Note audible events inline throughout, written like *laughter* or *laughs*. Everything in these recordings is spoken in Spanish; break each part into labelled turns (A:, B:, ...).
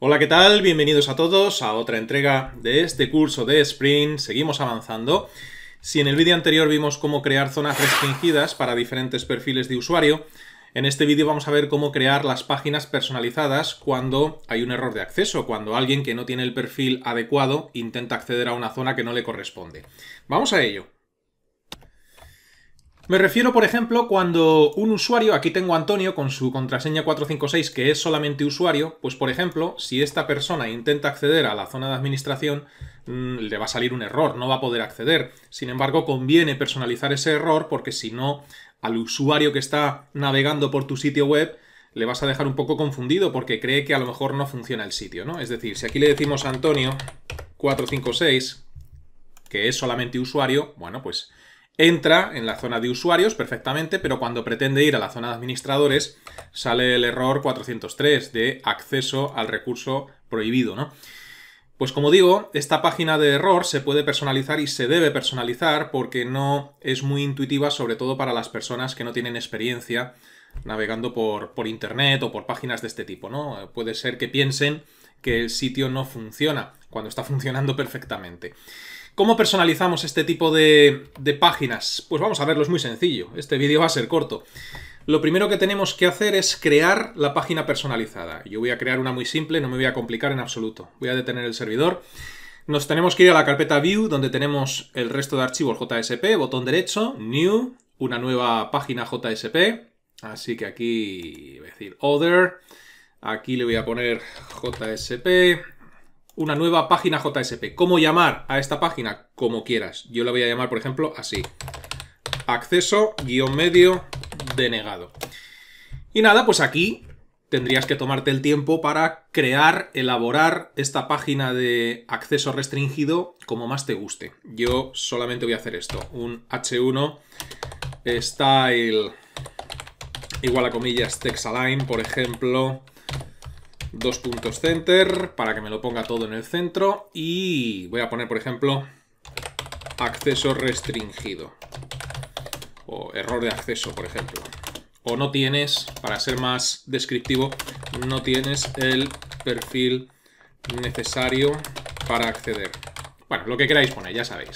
A: Hola, ¿qué tal? Bienvenidos a todos a otra entrega de este curso de Spring. Seguimos avanzando. Si en el vídeo anterior vimos cómo crear zonas restringidas para diferentes perfiles de usuario, en este vídeo vamos a ver cómo crear las páginas personalizadas cuando hay un error de acceso, cuando alguien que no tiene el perfil adecuado intenta acceder a una zona que no le corresponde. Vamos a ello. Me refiero, por ejemplo, cuando un usuario, aquí tengo a Antonio con su contraseña 456 que es solamente usuario, pues por ejemplo, si esta persona intenta acceder a la zona de administración, mm, le va a salir un error, no va a poder acceder. Sin embargo, conviene personalizar ese error porque si no, al usuario que está navegando por tu sitio web, le vas a dejar un poco confundido porque cree que a lo mejor no funciona el sitio, ¿no? Es decir, si aquí le decimos a Antonio 456, que es solamente usuario, bueno, pues entra en la zona de usuarios perfectamente, pero cuando pretende ir a la zona de administradores sale el error 403 de acceso al recurso prohibido, Pues como digo, esta página de error se puede personalizar y se debe personalizar porque no es muy intuitiva, sobre todo para las personas que no tienen experiencia navegando por, por internet o por páginas de este tipo, ¿no? Puede ser que piensen que el sitio no funciona, cuando está *laughs* funcionando perfectamente. ¿Cómo personalizamos este tipo de, páginas? Pues vamos a verlo, es muy sencillo. Este vídeo va a ser corto. Lo primero que tenemos que hacer es crear la página personalizada. Yo voy a crear una muy simple, no me voy a complicar en absoluto. Voy a detener el servidor. Nos tenemos que ir a la carpeta View, donde tenemos el resto de archivos JSP, botón derecho, New, una nueva página JSP. Así que aquí voy a decir Other, aquí le voy a poner JSP, una nueva página JSP. ¿Cómo llamar a esta página? Como quieras. Yo la voy a llamar, por ejemplo, así. Acceso guión medio denegado. Y nada, pues aquí tendrías que tomarte el tiempo para crear, elaborar esta página de acceso restringido como más te guste. Yo solamente voy a hacer esto. Un H1 style igual a comillas text align, por ejemplo, dos puntos center para que me lo ponga todo en el centro y voy a poner, por ejemplo, acceso restringido o error de acceso, por ejemplo. O no tienes, para ser más descriptivo, no tienes el perfil necesario para acceder. Bueno, lo que queráis poner, ya sabéis.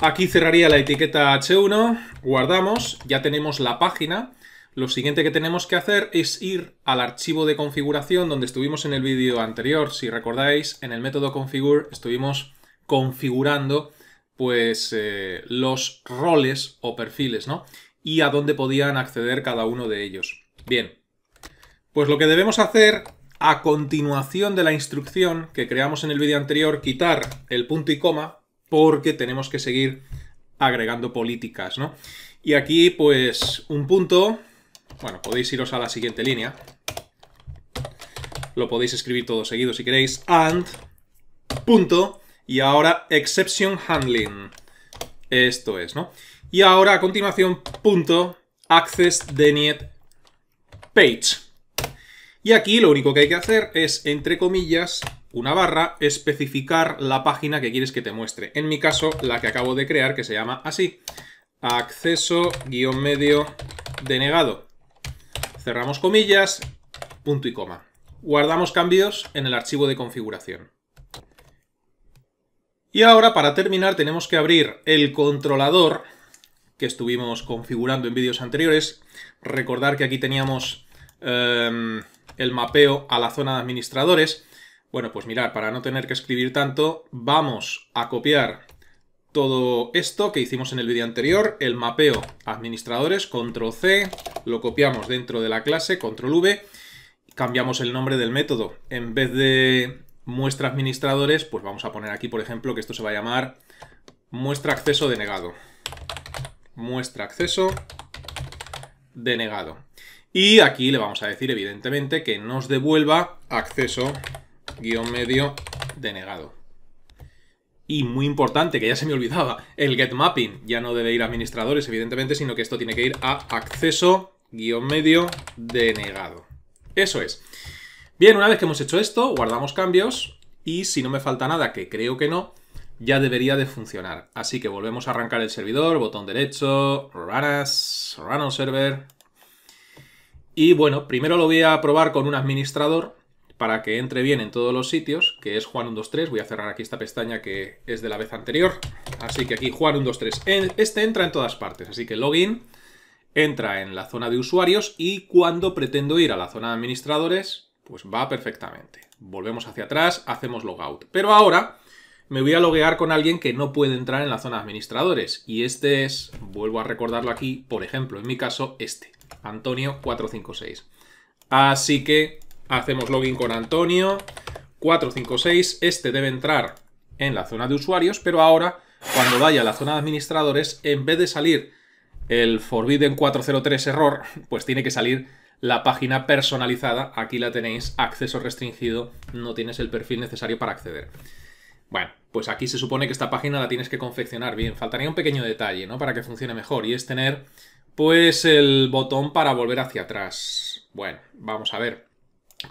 A: Aquí cerraría la etiqueta H1, guardamos, ya tenemos la página lo siguiente que tenemos que hacer es ir al archivo de configuración donde estuvimos en el vídeo anterior. Si recordáis, en el método configure estuvimos configurando pues eh, los roles o perfiles, ¿no? Y a dónde podían acceder cada uno de ellos. Bien, pues lo que debemos hacer a continuación de la instrucción que creamos en el vídeo anterior, quitar el punto y coma, porque tenemos que seguir agregando políticas, ¿no? Y aquí, pues, un punto, bueno, podéis iros a la siguiente línea. Lo podéis escribir todo seguido si queréis. And, punto, y ahora exception handling. Esto es, ¿no? Y ahora, a continuación, punto, access denied page. Y aquí lo único que hay que hacer es, entre comillas, una barra, especificar la página que quieres que te muestre. En mi caso, la que acabo de crear, que se llama así. Acceso-medio guión denegado cerramos comillas, punto y coma. Guardamos cambios en el archivo de configuración. Y ahora, para terminar, tenemos que abrir el controlador que estuvimos configurando en vídeos anteriores. Recordar que aquí teníamos em, el mapeo a la zona de administradores. Bueno, pues mirar, para no tener que escribir tanto, vamos a copiar todo esto que hicimos en el vídeo anterior, el mapeo administradores, control C, lo copiamos dentro de la clase, control V, cambiamos el nombre del método. En vez de muestra administradores, pues vamos a poner aquí, por ejemplo, que esto se va a llamar muestra acceso denegado. Muestra acceso denegado. Y aquí le vamos a decir, evidentemente, que nos devuelva acceso guión medio denegado. Y muy importante, que ya se me olvidaba, el get mapping ya no debe ir a administradores, evidentemente, sino que esto tiene que ir a acceso guión medio denegado. Eso es. Bien, una vez que hemos hecho esto, guardamos cambios y si no me falta nada, que creo que no, ya debería de funcionar. Así que volvemos a arrancar el servidor, botón derecho, as, run on server. Y bueno, primero lo voy a probar con un administrador para que entre bien en todos los sitios, que es Juan123. Voy a cerrar aquí esta pestaña que es de la vez anterior. Así que aquí Juan123. Este entra en todas partes, así que login entra en la zona de usuarios y cuando pretendo ir a la zona de administradores, pues va perfectamente. Volvemos hacia atrás, hacemos logout. Pero ahora me voy a loguear con alguien que no puede entrar en la zona de administradores. Y este es, vuelvo a recordarlo aquí, por ejemplo, en mi caso, este, Antonio456. Así que hacemos login con Antonio456. Este debe entrar en la zona de usuarios, pero ahora, cuando vaya a la zona de administradores, en vez de salir el Forbidden 403 error, pues tiene que salir la página personalizada. Aquí la tenéis, acceso restringido, no tienes el perfil necesario para acceder. Bueno, pues aquí se supone que esta página la tienes que confeccionar bien. Faltaría un pequeño detalle, ¿no? Para que funcione mejor y es tener, pues, el botón para volver hacia atrás. Bueno, vamos a ver.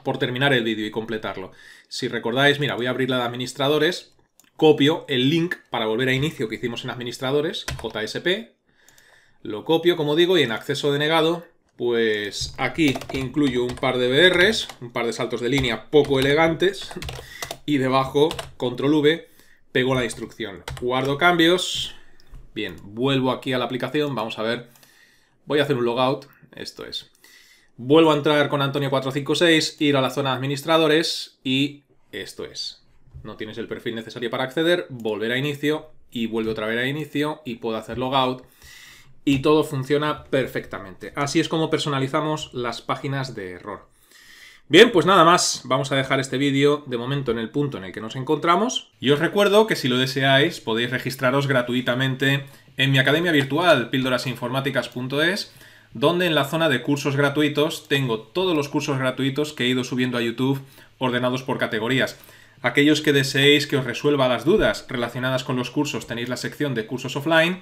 A: Por terminar el vídeo y completarlo. Si recordáis, mira, voy a abrir la de administradores, copio el link para volver a inicio que hicimos en administradores, JSP, lo copio, como digo, y en acceso denegado, pues aquí incluyo un par de BRs, un par de saltos de línea poco elegantes, y debajo, control V, pego la instrucción. Guardo cambios. Bien, vuelvo aquí a la aplicación, vamos a ver. Voy a hacer un logout, esto es. Vuelvo a entrar con Antonio456, ir a la zona de administradores y esto es. No tienes el perfil necesario para acceder, volver a inicio y vuelve otra vez a inicio y puedo hacer logout y todo funciona perfectamente. Así es como personalizamos las páginas de error. Bien, pues nada más, vamos a dejar este vídeo de momento en el punto en el que nos encontramos y os recuerdo que si lo deseáis podéis registraros gratuitamente en mi academia virtual píldorasinformáticas.es donde en la zona de cursos gratuitos tengo todos los cursos gratuitos que he ido subiendo a YouTube ordenados por categorías. Aquellos que deseéis que os resuelva las dudas relacionadas con los cursos tenéis la sección de cursos offline